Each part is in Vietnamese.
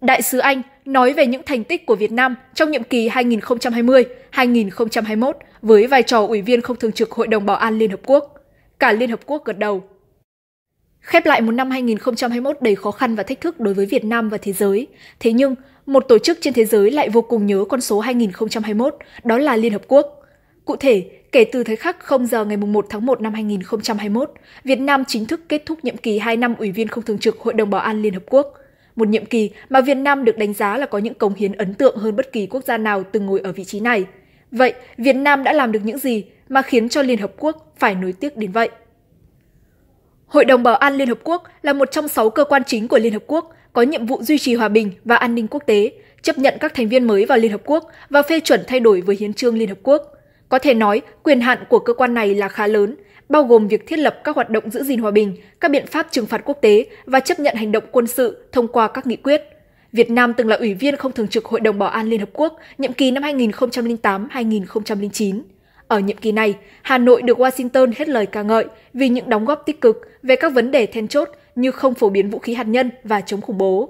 Đại sứ Anh nói về những thành tích của Việt Nam trong nhiệm kỳ 2020-2021 với vai trò Ủy viên không thường trực Hội đồng Bảo an Liên Hợp Quốc. Cả Liên Hợp Quốc gật đầu. Khép lại một năm 2021 đầy khó khăn và thách thức đối với Việt Nam và thế giới. Thế nhưng, một tổ chức trên thế giới lại vô cùng nhớ con số 2021, đó là Liên Hợp Quốc. Cụ thể, kể từ thời khắc 0 giờ ngày 1 tháng 1 năm 2021, Việt Nam chính thức kết thúc nhiệm kỳ 2 năm Ủy viên không thường trực Hội đồng Bảo an Liên Hợp Quốc – một nhiệm kỳ mà Việt Nam được đánh giá là có những cống hiến ấn tượng hơn bất kỳ quốc gia nào từng ngồi ở vị trí này. Vậy, Việt Nam đã làm được những gì mà khiến cho Liên Hợp Quốc phải nối tiếc đến vậy? Hội đồng Bảo an Liên Hợp Quốc là một trong sáu cơ quan chính của Liên Hợp Quốc có nhiệm vụ duy trì hòa bình và an ninh quốc tế, chấp nhận các thành viên mới vào Liên Hợp Quốc và phê chuẩn thay đổi với hiến trương Liên Hợp Quốc – có thể nói, quyền hạn của cơ quan này là khá lớn, bao gồm việc thiết lập các hoạt động giữ gìn hòa bình, các biện pháp trừng phạt quốc tế và chấp nhận hành động quân sự thông qua các nghị quyết. Việt Nam từng là ủy viên không thường trực Hội đồng Bảo an Liên Hợp Quốc nhiệm kỳ năm 2008-2009. Ở nhiệm kỳ này, Hà Nội được Washington hết lời ca ngợi vì những đóng góp tích cực về các vấn đề then chốt như không phổ biến vũ khí hạt nhân và chống khủng bố.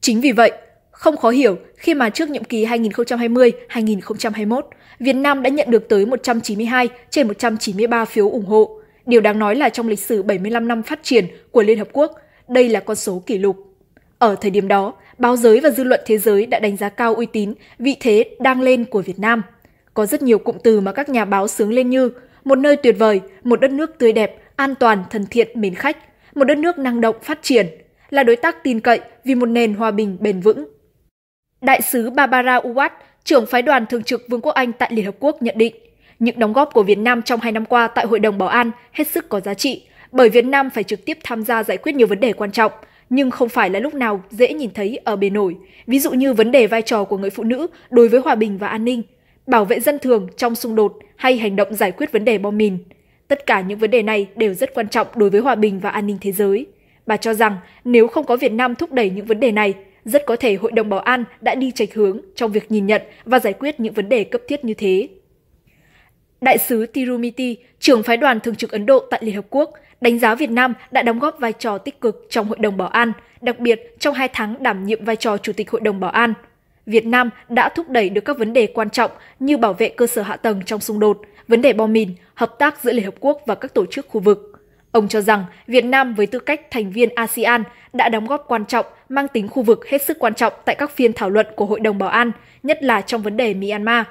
Chính vì vậy, không khó hiểu khi mà trước nhiệm kỳ 2020-2021, Việt Nam đã nhận được tới 192 trên 193 phiếu ủng hộ. Điều đáng nói là trong lịch sử 75 năm phát triển của Liên Hợp Quốc, đây là con số kỷ lục. Ở thời điểm đó, báo giới và dư luận thế giới đã đánh giá cao uy tín, vị thế đang lên của Việt Nam. Có rất nhiều cụm từ mà các nhà báo sướng lên như một nơi tuyệt vời, một đất nước tươi đẹp, an toàn, thân thiện, mến khách, một đất nước năng động, phát triển, là đối tác tin cậy vì một nền hòa bình bền vững, Đại sứ Barbara Uwat, trưởng phái đoàn thường trực Vương quốc Anh tại Liên Hợp Quốc nhận định, những đóng góp của Việt Nam trong hai năm qua tại Hội đồng Bảo an hết sức có giá trị, bởi Việt Nam phải trực tiếp tham gia giải quyết nhiều vấn đề quan trọng, nhưng không phải là lúc nào dễ nhìn thấy ở bề nổi, ví dụ như vấn đề vai trò của người phụ nữ đối với hòa bình và an ninh, bảo vệ dân thường trong xung đột hay hành động giải quyết vấn đề bom mìn. Tất cả những vấn đề này đều rất quan trọng đối với hòa bình và an ninh thế giới. Bà cho rằng nếu không có Việt Nam thúc đẩy những vấn đề này, rất có thể Hội đồng Bảo an đã đi chạch hướng trong việc nhìn nhận và giải quyết những vấn đề cấp thiết như thế. Đại sứ Tirumiti, trưởng phái đoàn thường trực Ấn Độ tại Liên Hợp Quốc, đánh giá Việt Nam đã đóng góp vai trò tích cực trong Hội đồng Bảo an, đặc biệt trong hai tháng đảm nhiệm vai trò Chủ tịch Hội đồng Bảo an. Việt Nam đã thúc đẩy được các vấn đề quan trọng như bảo vệ cơ sở hạ tầng trong xung đột, vấn đề bom mìn, hợp tác giữa Liên Hợp Quốc và các tổ chức khu vực. Ông cho rằng Việt Nam với tư cách thành viên ASEAN đã đóng góp quan trọng mang tính khu vực hết sức quan trọng tại các phiên thảo luận của Hội đồng Bảo an, nhất là trong vấn đề Myanmar.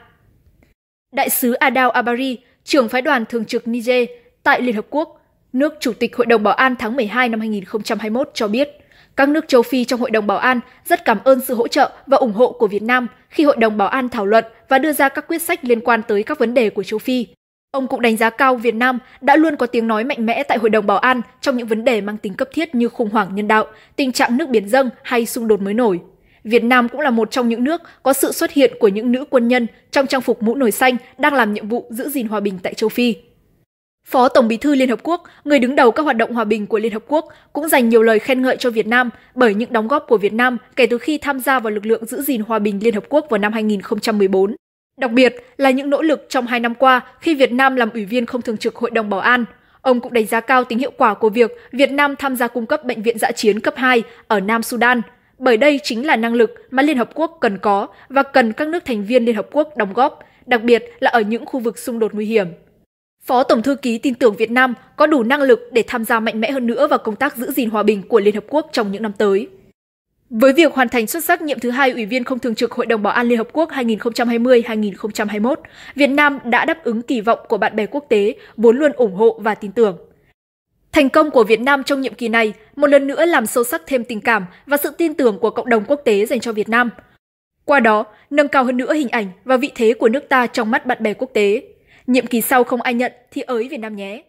Đại sứ Adao Abari, trưởng phái đoàn thường trực Niger tại Liên Hợp Quốc, nước Chủ tịch Hội đồng Bảo an tháng 12 năm 2021 cho biết, các nước châu Phi trong Hội đồng Bảo an rất cảm ơn sự hỗ trợ và ủng hộ của Việt Nam khi Hội đồng Bảo an thảo luận và đưa ra các quyết sách liên quan tới các vấn đề của châu Phi – Ông cũng đánh giá cao Việt Nam đã luôn có tiếng nói mạnh mẽ tại Hội đồng Bảo an trong những vấn đề mang tính cấp thiết như khủng hoảng nhân đạo, tình trạng nước biển dâng hay xung đột mới nổi. Việt Nam cũng là một trong những nước có sự xuất hiện của những nữ quân nhân trong trang phục mũ nổi xanh đang làm nhiệm vụ giữ gìn hòa bình tại châu Phi. Phó Tổng Bí thư Liên Hợp Quốc, người đứng đầu các hoạt động hòa bình của Liên Hợp Quốc, cũng dành nhiều lời khen ngợi cho Việt Nam bởi những đóng góp của Việt Nam kể từ khi tham gia vào lực lượng giữ gìn hòa bình Liên Hợp Quốc vào năm 2014. Đặc biệt là những nỗ lực trong hai năm qua khi Việt Nam làm Ủy viên không thường trực Hội đồng Bảo an. Ông cũng đánh giá cao tính hiệu quả của việc Việt Nam tham gia cung cấp bệnh viện dã chiến cấp 2 ở Nam Sudan, bởi đây chính là năng lực mà Liên Hợp Quốc cần có và cần các nước thành viên Liên Hợp Quốc đóng góp, đặc biệt là ở những khu vực xung đột nguy hiểm. Phó Tổng thư ký tin tưởng Việt Nam có đủ năng lực để tham gia mạnh mẽ hơn nữa vào công tác giữ gìn hòa bình của Liên Hợp Quốc trong những năm tới. Với việc hoàn thành xuất sắc nhiệm thứ hai Ủy viên không thường trực Hội đồng Bảo an Liên Hợp Quốc 2020-2021, Việt Nam đã đáp ứng kỳ vọng của bạn bè quốc tế, vốn luôn ủng hộ và tin tưởng. Thành công của Việt Nam trong nhiệm kỳ này một lần nữa làm sâu sắc thêm tình cảm và sự tin tưởng của cộng đồng quốc tế dành cho Việt Nam. Qua đó, nâng cao hơn nữa hình ảnh và vị thế của nước ta trong mắt bạn bè quốc tế. Nhiệm kỳ sau không ai nhận thì ới Việt Nam nhé!